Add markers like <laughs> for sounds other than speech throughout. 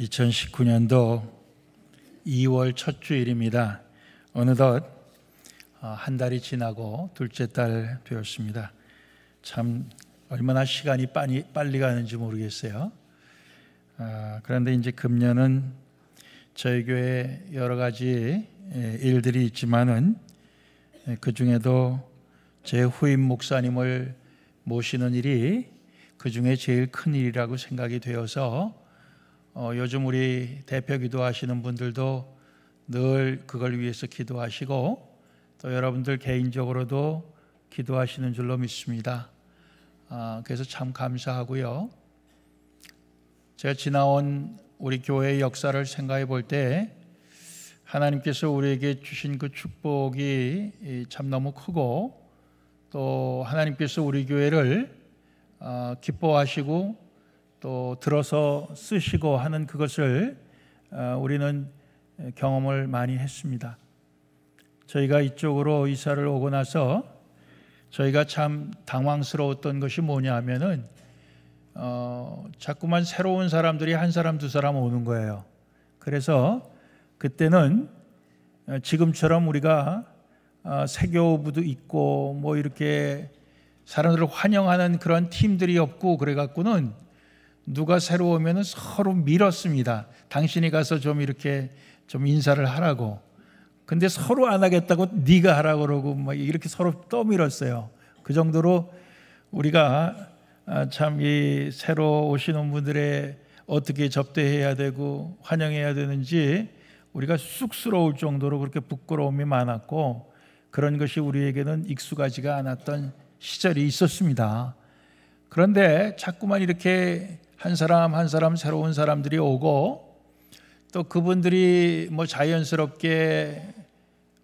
2019년도 2월 첫 주일입니다. 어느덧 어, 한 달이 지나고 둘째 달 되었습니다. 참 얼마나 시간이 빨리, 빨리 가는지 모르겠어요. 아, 그런데 이제 금년은 저희 교회 여러 가지 일들이 있지만은 그 중에도 제 후임 목사님을 모시는 일이 그 중에 제일 큰 일이라고 생각이 되어서 어, 요즘 우리 대표 기도하시는 분들도 늘 그걸 위해서 기도하시고 또 여러분들 개인적으로도 기도하시는 줄로 믿습니다. 아, 그래서 참 감사하고요. 제가 지나온 우리 교회의 역사를 생각해 볼 때 하나님께서 우리에게 주신 그 축복이 참 너무 크고 또 하나님께서 우리 교회를 어, 기뻐하시고 또 들어서 쓰시고 하는 그것을 어, 우리는 경험을 많이 했습니다. 저희가 이쪽으로 이사를 오고 나서 저희가 참 당황스러웠던 것이 뭐냐 하면은 어, 자꾸만 새로운 사람들이 한 사람 두 사람 오는 거예요. 그래서 그때는 어, 지금처럼 우리가 새교부도 어, 있고 뭐 이렇게 사람들을 환영하는 그런 팀들이 없고 그래갖고는 누가 새로 오면은 서로 밀었습니다. 당신이 가서 좀 이렇게 좀 인사를 하라고. 근데 서로 안 하겠다고 네가 하라고 그러고 막 뭐 이렇게 서로 떠밀었어요. 그 정도로 우리가 아, 참이 새로 오시는 분들의 어떻게 접대해야 되고 환영해야 되는지 우리가 쑥스러울 정도로 그렇게 부끄러움이 많았고 그런 것이 우리에게는 익숙하지가 않았던 시절이 있었습니다. 그런데 자꾸만 이렇게 한 사람 한 사람 새로운 사람들이 오고 또 그분들이 뭐 자연스럽게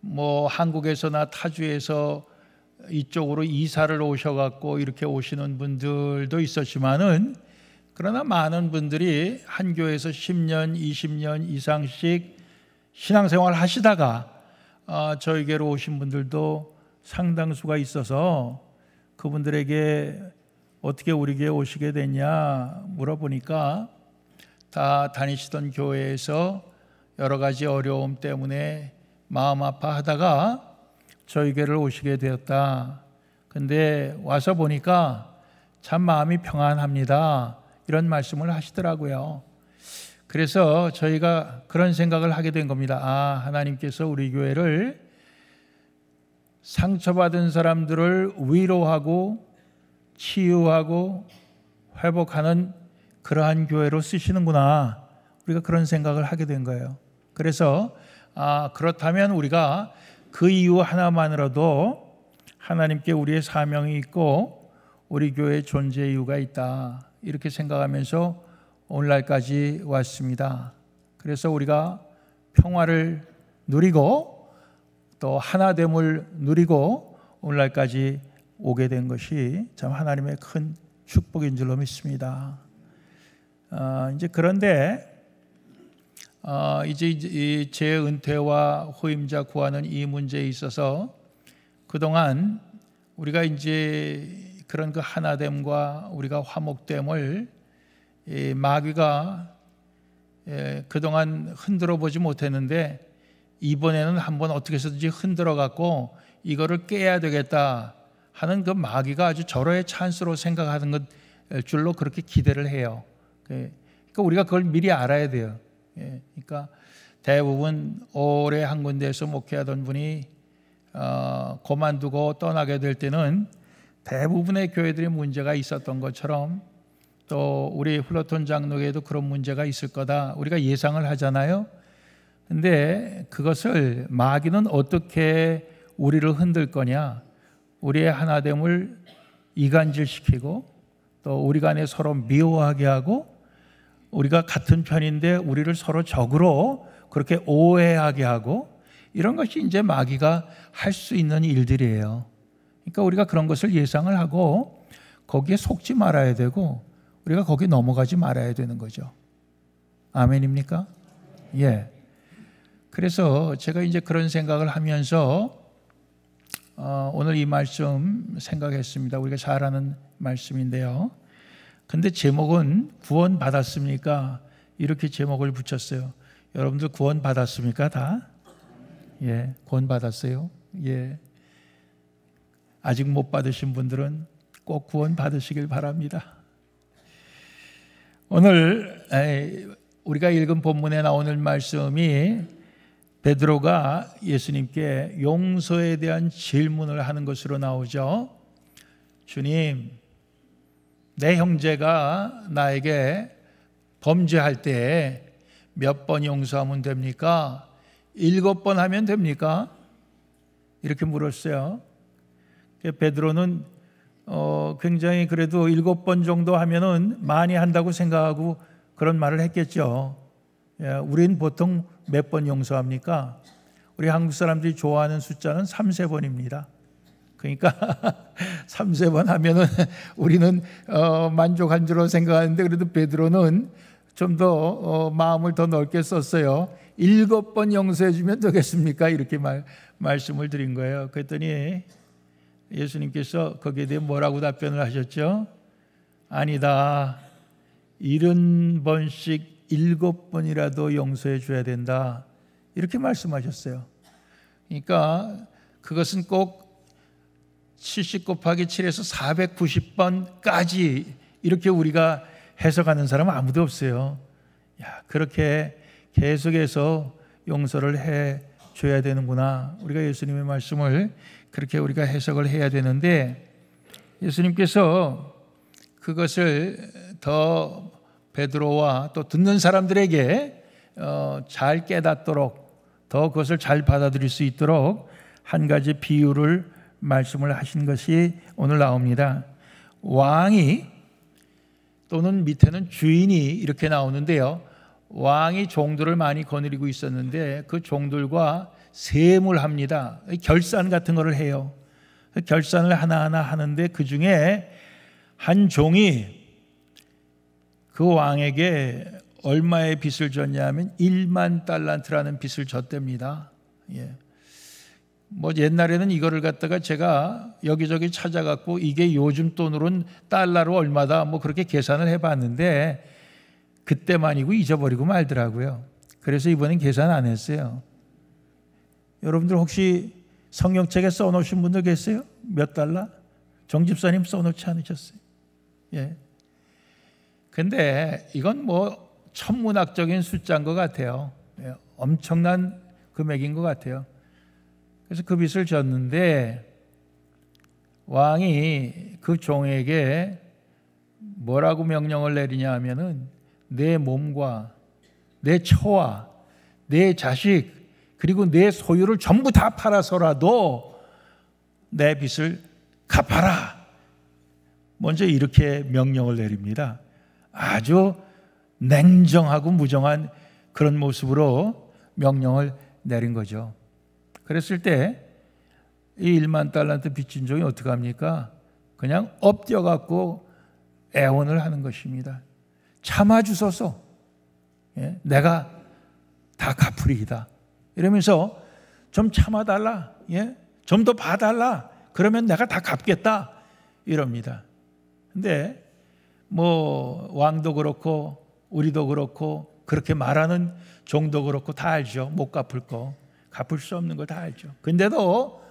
뭐 한국에서나 타주에서 이쪽으로 이사를 오셔갖고 이렇게 오시는 분들도 있었지만은 그러나 많은 분들이 한 교회에서 10년, 20년 이상씩 신앙생활 하시다가 아, 저에게로 오신 분들도 상당수가 있어서 그분들에게 어떻게 우리 교회 오시게 됐냐 물어보니까 다 다니시던 교회에서 여러 가지 어려움 때문에 마음 아파하다가 저희 교회를 오시게 되었다. 근데 와서 보니까 참 마음이 평안합니다. 이런 말씀을 하시더라고요. 그래서 저희가 그런 생각을 하게 된 겁니다. 아, 하나님께서 우리 교회를 상처받은 사람들을 위로하고 치유하고 회복하는 그러한 교회로 쓰시는구나. 우리가 그런 생각을 하게 된 거예요. 그래서 아, 그렇다면 우리가 그 이유 하나만으로도 하나님께 우리의 사명이 있고 우리 교회의 존재 이유가 있다. 이렇게 생각하면서 오늘날까지 왔습니다. 그래서 우리가 평화를 누리고 또 하나됨을 누리고 오늘날까지 오게 된 것이 참 하나님의 큰 축복인 줄로 믿습니다. 아, 이제 그런데 아, 이제 제 은퇴와 후임자 구하는 이 문제에 있어서 그동안 우리가 이제 그런 그 하나됨과 우리가 화목됨을 마귀가 예, 그동안 흔들어 보지 못했는데 이번에는 한번 어떻게 해서든지 흔들어 갖고 이거를 깨야 되겠다 하는 그 마귀가 아주 절호의 찬스로 생각하는 것 줄로 그렇게 기대를 해요. 그, 그러니까 우리가 그걸 미리 알아야 돼요. 예, 그러니까 대부분 오래 한 군데에서 목회하던 분이 어, 그만두고 떠나게 될 때는 대부분의 교회들이 문제가 있었던 것처럼 또 우리 플러톤 장로에도 그런 문제가 있을 거다 우리가 예상을 하잖아요. 근데 그것을 마귀는 어떻게 우리를 흔들 거냐? 우리의 하나됨을 이간질시키고 또 우리 간에 서로 미워하게 하고 우리가 같은 편인데 우리를 서로 적으로 그렇게 오해하게 하고 이런 것이 이제 마귀가 할 수 있는 일들이에요. 그러니까 우리가 그런 것을 예상을 하고 거기에 속지 말아야 되고 우리가 거기 넘어가지 말아야 되는 거죠. 아멘입니까? 예. 그래서 제가 이제 그런 생각을 하면서 어, 오늘 이 말씀 생각했습니다. 우리가 잘 아는 말씀인데요. 근데 제목은 구원 받았습니까? 이렇게 제목을 붙였어요. 여러분들 구원 받았습니까? 다? 예, 구원 받았어요. 예. 아직 못 받으신 분들은 꼭 구원 받으시길 바랍니다. 오늘 우리가 읽은 본문에 나오는 말씀이 베드로가 예수님께 용서에 대한 질문을 하는 것으로 나오죠. 주님, 내 형제가 나에게 범죄할 때 몇 번 용서하면 됩니까? 일곱 번 하면 됩니까? 이렇게 물었어요. 베드로는 어, 굉장히 그래도 일곱 번 정도 하면은 많이 한다고 생각하고 그런 말을 했겠죠. 예, 우린 보통 몇 번 용서합니까? 우리 한국 사람들이 좋아하는 숫자는 3, 세번입니다 그러니까 3, <laughs> 세번 하면은 <laughs> 우리는 어, 만족한 줄로 생각하는데 그래도 베드로는 좀더 어, 마음을 더 넓게 썼어요. 일곱 번 용서해 주면 되겠습니까? 이렇게 말, 말씀을 드린 거예요. 그랬더니 예수님께서 거기에 대해 뭐라고 답변을 하셨죠? 아니다. 일흔 번씩 일곱 번이라도 용서해 줘야 된다. 이렇게 말씀하셨어요. 그러니까 그것은 꼭 70 곱하기 7에서 490번까지 이렇게 우리가 해석하는 사람은 아무도 없어요. 야, 그렇게 계속해서 용서를 해 줘야 되는구나. 우리가 예수님의 말씀을 그렇게 우리가 해석을 해야 되는데 예수님께서 그것을 더 베드로와 또 듣는 사람들에게 어, 잘 깨닫도록 더 그것을 잘 받아들일 수 있도록 한 가지 비유를 말씀을 하신 것이 오늘 나옵니다. 왕이 또는 밑에는 주인이 이렇게 나오는데요. 왕이 종들을 많이 거느리고 있었는데 그 종들과 세물합니다. 결산 같은 거를 해요. 결산을 하나하나 하는데 그 중에 한 종이 그 왕에게 얼마의 빚을 졌냐 하면 1만 달란트라는 빚을 졌답니다. 예. 뭐 옛날에는 이거를 갖다가 제가 여기저기 찾아갖고 이게 요즘 돈으로는 달러로 얼마다 뭐 그렇게 계산을 해봤는데 그때만이고 잊어버리고 말더라고요. 그래서 이번엔 계산 안 했어요. 여러분들 혹시 성경책에 써놓으신 분들 계세요? 몇 달러? 정집사님 써놓지 않으셨어요? 예. 근데 이건 뭐 천문학적인 숫자인 것 같아요. 예, 엄청난 금액인 것 같아요. 그래서 그 빚을 졌는데 왕이 그 종에게 뭐라고 명령을 내리냐 하면은 내 몸과 내 처와 내 자식 그리고 내 소유를 전부 다 팔아서라도 내 빚을 갚아라. 먼저 이렇게 명령을 내립니다. 아주 냉정하고 무정한 그런 모습으로 명령을 내린 거죠. 그랬을 때이 1만 달란트 빚진 종이 어떻게 합니까? 그냥 엎드려 갖고 애원을 하는 것입니다. 참아 주소서. 예? 내가 다 갚으리이다. 이러면서 좀 참아 달라. 예? 좀 더봐 달라. 그러면 내가 다 갚겠다. 이럽니다. 근데 뭐 왕도 그렇고 우리도 그렇고 그렇게 말하는 종도 그렇고 다 알죠. 못 갚을 거. 갚을 수 없는 걸다 알죠. 근데도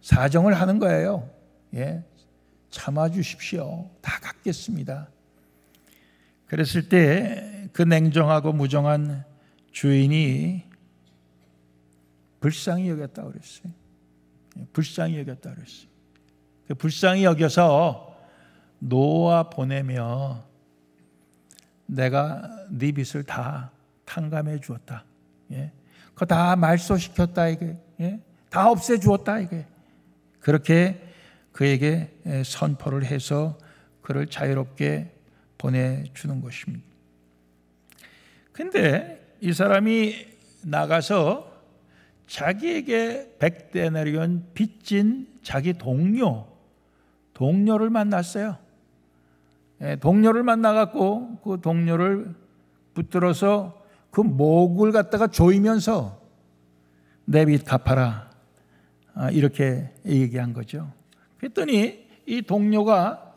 사정을 하는 거예요. 예. 참아 주십시오. 다 갚겠습니다. 그랬을 때 그 냉정하고 무정한 주인이 불쌍히 여겼다 그랬어요. 예, 불쌍히 여겼다 그랬어요. 그 불쌍히 여겨서 놓아 보내며 내가 네 빚을 다 탕감해 주었다. 예? 그거 다 말소시켰다 이게. 예? 다 없애 주었다 이게. 그렇게 그에게 선포를 해서 그를 자유롭게 보내 주는 것입니다. 근데 이 사람이 나가서 자기에게 백데나리온 빚진 자기 동료 동료를 만났어요. 예, 동료를 만나갖고 그 동료를 붙들어서 그 목을 갖다가 조이면서 내 빚 갚아라 아, 이렇게 얘기한 거죠. 그랬더니 이 동료가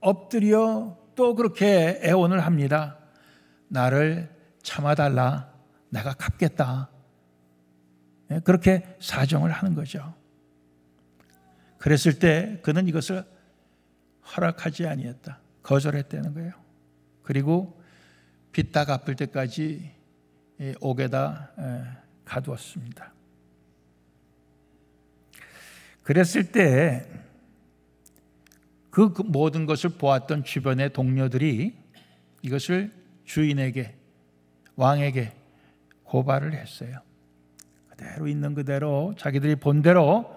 엎드려 또 그렇게 애원을 합니다. 나를 참아달라. 내가 갚겠다. 예, 그렇게 사정을 하는 거죠. 그랬을 때 그는 이것을 허락하지 아니했다. 거절했다는 거예요. 그리고 빚 다 갚을 때까지 옥에다 가두었습니다. 그랬을 때그 그 모든 것을 보았던 주변의 동료들이 이것을 주인에게 왕에게 고발을 했어요. 그대로 있는 그대로 자기들이 본대로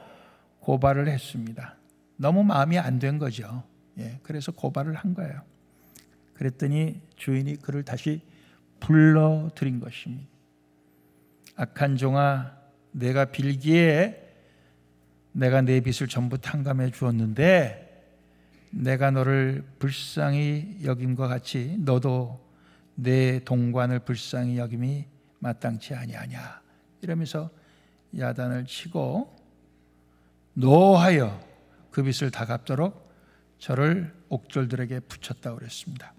고발을 했습니다. 너무 마음이 안 된 거죠. 예, 그래서 고발을 한 거예요. 그랬더니 주인이 그를 다시 불러들인 것입니다. 악한 종아, 내가 빌기에 내가 내 빚을 전부 탕감해 주었는데 내가 너를 불쌍히 여김과 같이 너도 내 동관을 불쌍히 여김이 마땅치 아니하냐 이러면서 야단을 치고 노하여 그 빚을 다 갚도록 저를 옥졸들에게 붙였다 그랬습니다.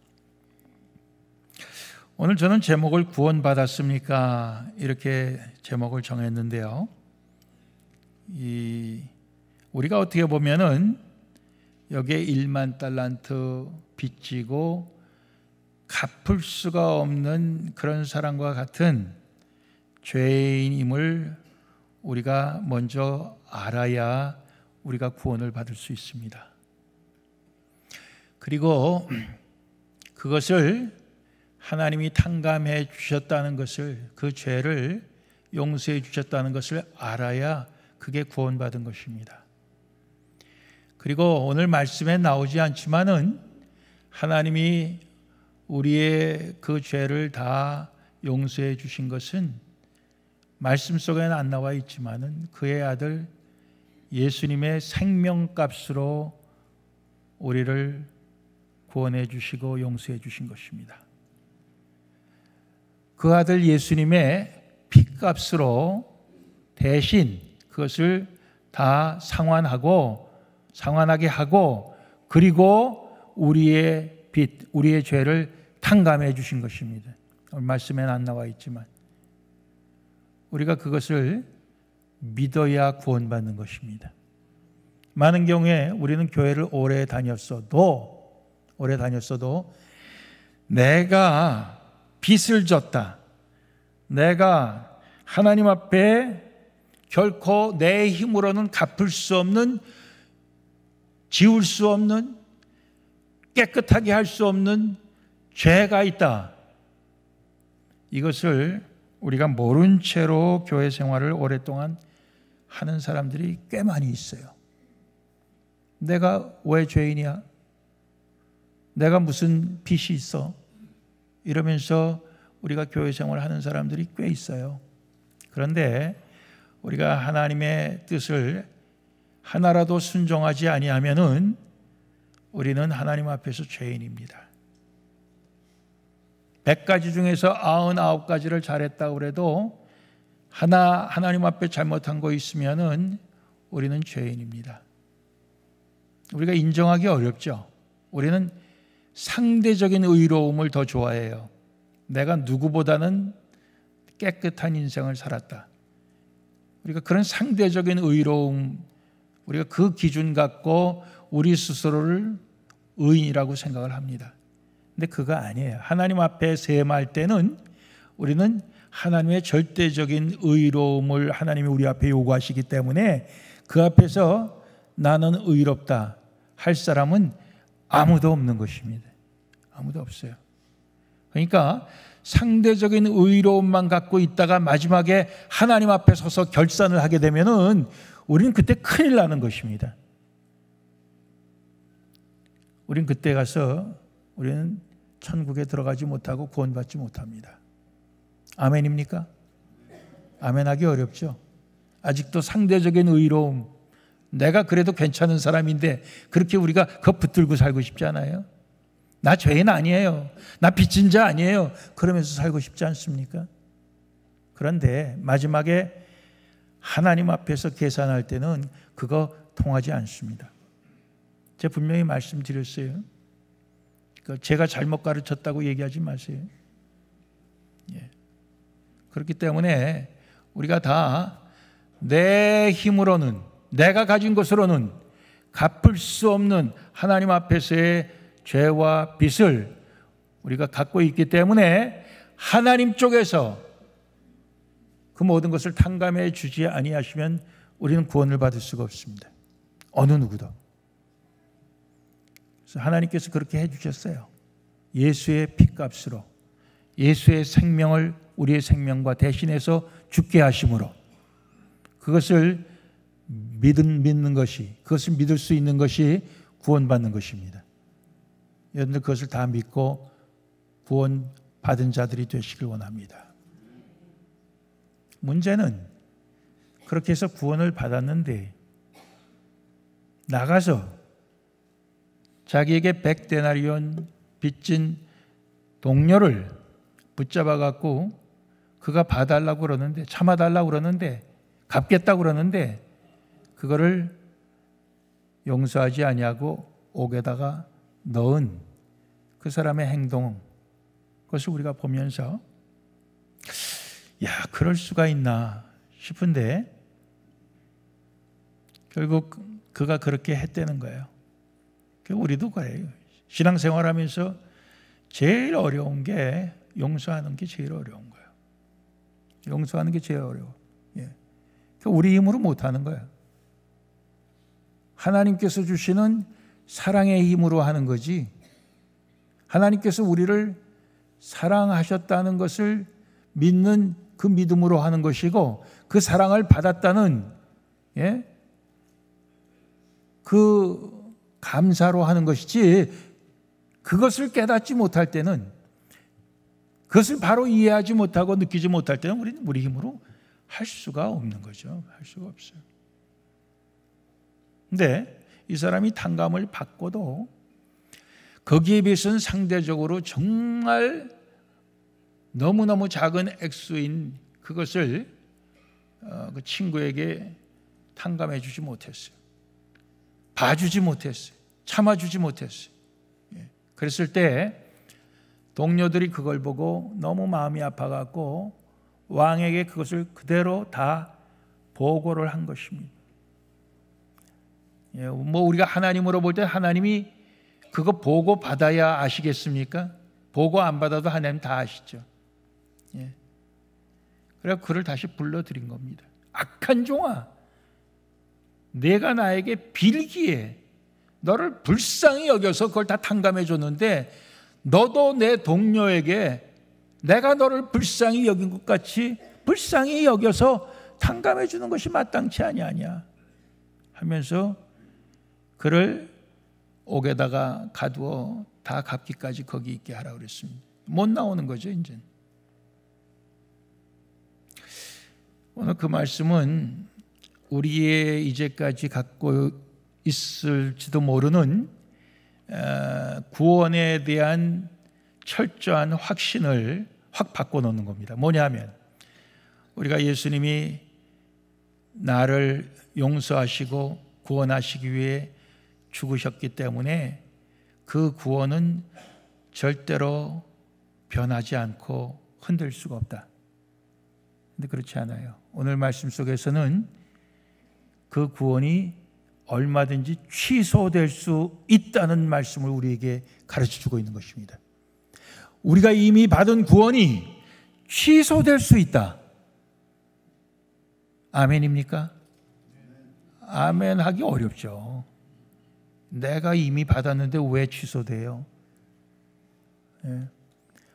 오늘 저는 제목을 구원받았습니까? 이렇게 제목을 정했는데요. 이 우리가 어떻게 보면은 여기에 1만 달란트 빚지고 갚을 수가 없는 그런 사람과 같은 죄인임을 우리가 먼저 알아야 우리가 구원을 받을 수 있습니다. 그리고 그것을 하나님이 탕감해 주셨다는 것을 그 죄를 용서해 주셨다는 것을 알아야 그게 구원받은 것입니다. 그리고 오늘 말씀에 나오지 않지만은 하나님이 우리의 그 죄를 다 용서해 주신 것은 말씀 속에는 안 나와 있지만은 그의 아들 예수님의 생명값으로 우리를 구원해 주시고 용서해 주신 것입니다. 그 아들 예수님의 핏값으로 대신 그것을 다 상환하고 상환하게 하고 그리고 우리의 빚, 우리의 죄를 탕감해 주신 것입니다. 말씀에는 안 나와 있지만 우리가 그것을 믿어야 구원받는 것입니다. 많은 경우에 우리는 교회를 오래 다녔어도 오래 다녔어도 내가 빚을 졌다. 내가 하나님 앞에 결코 내 힘으로는 갚을 수 없는 지울 수 없는 깨끗하게 할 수 없는 죄가 있다. 이것을 우리가 모른 채로 교회 생활을 오랫동안 하는 사람들이 꽤 많이 있어요. 내가 왜 죄인이야? 내가 무슨 빚이 있어? 이러면서 우리가 교회 생활을 하는 사람들이 꽤 있어요. 그런데 우리가 하나님의 뜻을 하나라도 순종하지 아니하면은 우리는 하나님 앞에서 죄인입니다. 1가지 0 0 중에서 99가지를 잘했다고 해도 하나 하나님 앞에 잘못한 거 있으면은 우리는 죄인입니다. 우리가 인정하기 어렵죠. 우리는 상대적인 의로움을 더 좋아해요. 내가 누구보다는 깨끗한 인생을 살았다. 우리가 그런 상대적인 의로움, 우리가 그 기준 갖고 우리 스스로를 의인이라고 생각을 합니다. 근데 그거 아니에요. 하나님 앞에 세 말 때는 우리는 하나님의 절대적인 의로움을 하나님이 우리 앞에 요구하시기 때문에 그 앞에서 나는 의롭다 할 사람은 아무도 없는 것입니다. 아무도 없어요. 그러니까 상대적인 의로움만 갖고 있다가 마지막에 하나님 앞에 서서 결산을 하게 되면은 우리는 그때 큰일 나는 것입니다. 우린 그때 가서 우리는 천국에 들어가지 못하고 구원받지 못합니다. 아멘입니까? 아멘하기 어렵죠. 아직도 상대적인 의로움, 내가 그래도 괜찮은 사람인데 그렇게 우리가 그 붙들고 살고 싶지 않아요? 나 죄인 아니에요. 나 빚진 자 아니에요. 그러면서 살고 싶지 않습니까? 그런데 마지막에 하나님 앞에서 계산할 때는 그거 통하지 않습니다. 제가 분명히 말씀드렸어요. 그 제가 잘못 가르쳤다고 얘기하지 마세요. 예. 그렇기 때문에 우리가 다 내 힘으로는 내가 가진 것으로는 갚을 수 없는 하나님 앞에서의 죄와 빚을 우리가 갖고 있기 때문에 하나님 쪽에서 그 모든 것을 탕감해 주지 아니하시면 우리는 구원을 받을 수가 없습니다. 어느 누구도. 그래서 하나님께서 그렇게 해 주셨어요. 예수의 피값으로 예수의 생명을 우리의 생명과 대신해서 죽게 하심으로 그것을 믿은, 믿는 것이 그것을 믿을 수 있는 것이 구원받는 것입니다. 여러분들 그것을 다 믿고 구원 받은 자들이 되시길 원합니다. 문제는 그렇게 해서 구원을 받았는데 나가서 자기에게 백데나리온 빚진 동료를 붙잡아 갖고 그가 봐달라고 그러는데 참아달라고 그러는데 갚겠다고 그러는데 그거를 용서하지 아니하고 옥에다가 넣은 그 사람의 행동 그것을 우리가 보면서 야 그럴 수가 있나 싶은데 결국 그가 그렇게 했다는 거예요. 우리도 그래요. 신앙생활하면서 제일 어려운 게 용서하는 게 제일 어려운 거예요. 용서하는 게 제일 어려워. 예. 그러니까 우리 힘으로 못하는 거예요. 하나님께서 주시는 사랑의 힘으로 하는 거지. 하나님께서 우리를 사랑하셨다는 것을 믿는 그 믿음으로 하는 것이고 그 사랑을 받았다는 예? 그 감사로 하는 것이지 그것을 깨닫지 못할 때는 그것을 바로 이해하지 못하고 느끼지 못할 때는 우리는 우리 힘으로 할 수가 없는 거죠. 할 수가 없어요. 근데 이 사람이 탕감을 받고도 거기에 비해서는 상대적으로 정말 너무너무 작은 액수인 그것을 어, 그 친구에게 탕감해 주지 못했어요. 봐주지 못했어요. 참아주지 못했어요. 예. 그랬을 때 동료들이 그걸 보고 너무 마음이 아파갖고 왕에게 그것을 그대로 다 보고를 한 것입니다. 예, 뭐 우리가 하나님으로 볼 때 하나님이 그거 보고 받아야 아시겠습니까? 보고 안 받아도 하나님 다 아시죠. 예. 그래 그를 다시 불러드린 겁니다. 악한 종아, 내가 나에게 빌기에 너를 불쌍히 여겨서 그걸 다 탕감해 줬는데 너도 내 동료에게 내가 너를 불쌍히 여긴 것 같이 불쌍히 여겨서 탕감해 주는 것이 마땅치 아니하냐 하면서 그를 옥에다가 가두어 다 갚기까지 거기 있게 하라 그랬습니다. 못 나오는 거죠, 이제. 오늘 그 말씀은 우리의 이제까지 갖고 있을지도 모르는 구원에 대한 철저한 확신을 확 바꿔놓는 겁니다. 뭐냐면 우리가 예수님이 나를 용서하시고 구원하시기 위해 죽으셨기 때문에 그 구원은 절대로 변하지 않고 흔들 수가 없다. 근데 그렇지 않아요. 오늘 말씀 속에서는 그 구원이 얼마든지 취소될 수 있다는 말씀을 우리에게 가르쳐 주고 있는 것입니다. 우리가 이미 받은 구원이 취소될 수 있다. 아멘입니까? 아멘 하기 어렵죠. 내가 이미 받았는데 왜 취소돼요? 예.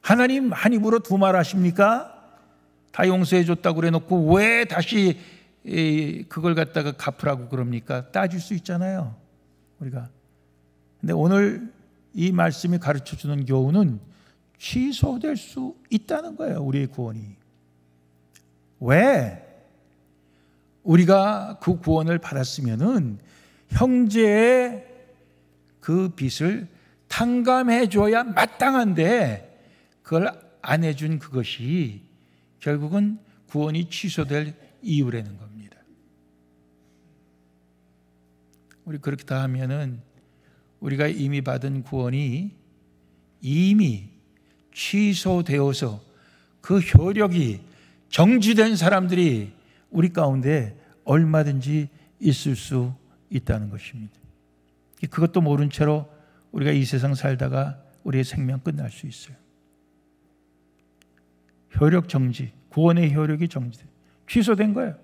하나님 한 입으로 두 말 하십니까? 다 용서해 줬다고 그래 놓고 왜 다시 그걸 갖다가 갚으라고 그럽니까? 따질 수 있잖아요. 우리가. 근데 오늘 이 말씀이 가르쳐 주는 교훈은 취소될 수 있다는 거예요. 우리의 구원이. 왜? 우리가 그 구원을 받았으면은 형제의 그 빚을 탕감해 줘야 마땅한데 그걸 안 해 준 그것이 결국은 구원이 취소될 이유라는 겁니다. 우리 그렇게 다 하면은 우리가 이미 받은 구원이 이미 취소되어서 그 효력이 정지된 사람들이 우리 가운데 얼마든지 있을 수 있다는 것입니다. 그것도 모른 채로 우리가 이 세상 살다가 우리의 생명 끝날 수 있어요. 효력 정지, 구원의 효력이 정지돼. 취소된 거예요.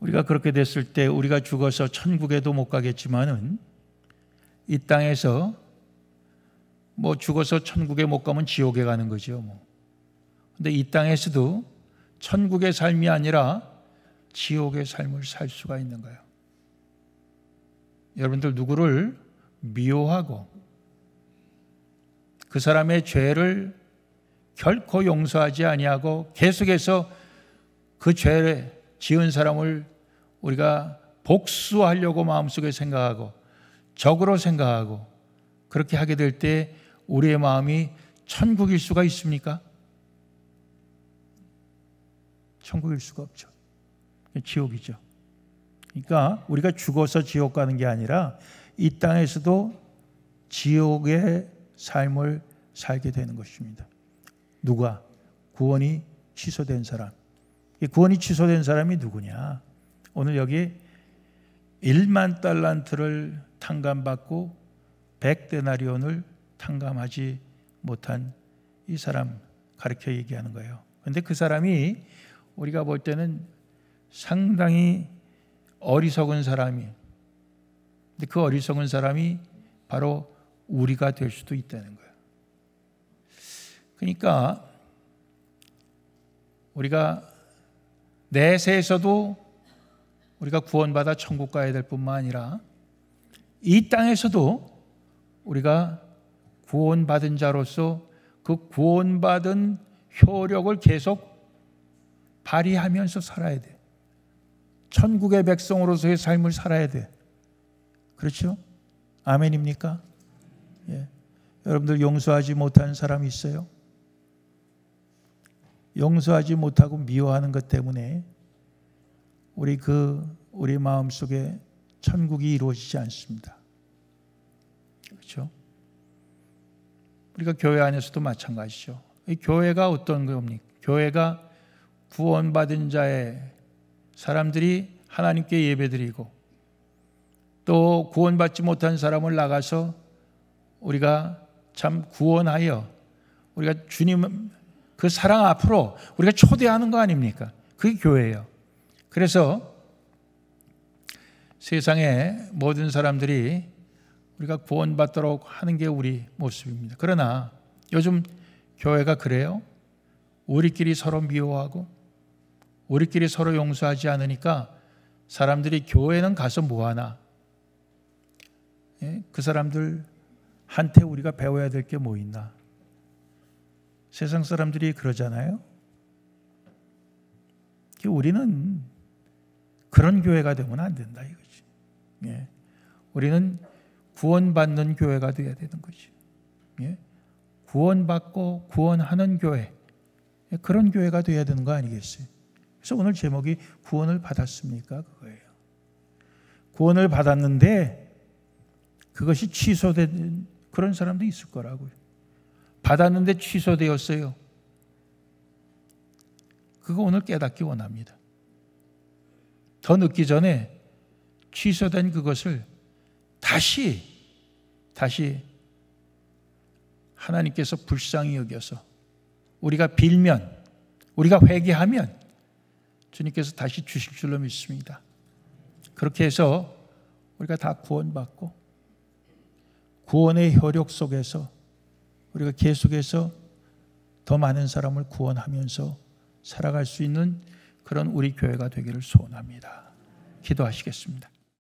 우리가 그렇게 됐을 때 우리가 죽어서 천국에도 못 가겠지만은 이 땅에서 뭐 죽어서 천국에 못 가면 지옥에 가는 거죠. 뭐. 근데 이 땅에서도 천국의 삶이 아니라 지옥의 삶을 살 수가 있는 거예요. 여러분들 누구를 미워하고 그 사람의 죄를 결코 용서하지 아니하고 계속해서 그 죄를 지은 사람을 우리가 복수하려고 마음속에 생각하고 적으로 생각하고 그렇게 하게 될 때 우리의 마음이 천국일 수가 있습니까? 천국일 수가 없죠. 지옥이죠. 그러니까 우리가 죽어서 지옥 가는 게 아니라 이 땅에서도 지옥의 삶을 살게 되는 것입니다. 누가? 구원이 취소된 사람. 구원이 취소된 사람이 누구냐? 오늘 여기 1만 달란트를 탕감받고 100데나리온을 탕감하지 못한 이 사람 가르쳐 얘기하는 거예요. 그런데그 사람이 우리가 볼 때는 상당히 어리석은 사람이 근데 그 어리석은 사람이 바로 우리가 될 수도 있다는 거예요. 그러니까 우리가 내세에서도 우리가 구원받아 천국 가야 될 뿐만 아니라 이 땅에서도 우리가 구원받은 자로서 그 구원받은 효력을 계속 발휘하면서 살아야 돼. 요 천국의 백성으로서의 삶을 살아야 돼. 그렇죠? 아멘입니까? 예. 여러분들 용서하지 못한 사람 있어요? 용서하지 못하고 미워하는 것 때문에 우리 그 우리 마음 속에 천국이 이루어지지 않습니다. 그렇죠? 우리가 교회 안에서도 마찬가지죠. 교회가 어떤 겁니까? 교회가 구원받은 자의 사람들이 하나님께 예배드리고 또 구원받지 못한 사람을 나가서 우리가 참 구원하여 우리가 주님 그 사랑 앞으로 우리가 초대하는 거 아닙니까? 그게 교회예요. 그래서 세상의 모든 사람들이 우리가 구원받도록 하는 게 우리 모습입니다. 그러나 요즘 교회가 그래요? 우리끼리 서로 미워하고 우리끼리 서로 용서하지 않으니까 사람들이 교회는 가서 뭐하나? 예? 그 사람들한테 우리가 배워야 될 게 뭐 있나? 세상 사람들이 그러잖아요. 우리는 그런 교회가 되면 안 된다 이거지. 예. 우리는 구원받는 교회가 되어야 되는 거지. 예. 구원받고 구원하는 교회. 예, 그런 교회가 되어야 되는 거 아니겠어요? 그래서 오늘 제목이 구원을 받았습니까? 그거예요. 구원을 받았는데 그것이 취소된 그런 사람도 있을 거라고요. 받았는데 취소되었어요. 그거 오늘 깨닫기 원합니다. 더 늦기 전에 취소된 그것을 다시 다시 하나님께서 불쌍히 여겨서 우리가 빌면 우리가 회개하면 주님께서 다시 주실 줄로 믿습니다. 그렇게 해서 우리가 다 구원받고 구원의 효력 속에서 우리가 계속해서 더 많은 사람을 구원하면서 살아갈 수 있는 그런 우리 교회가 되기를 소원합니다. 기도하시겠습니다.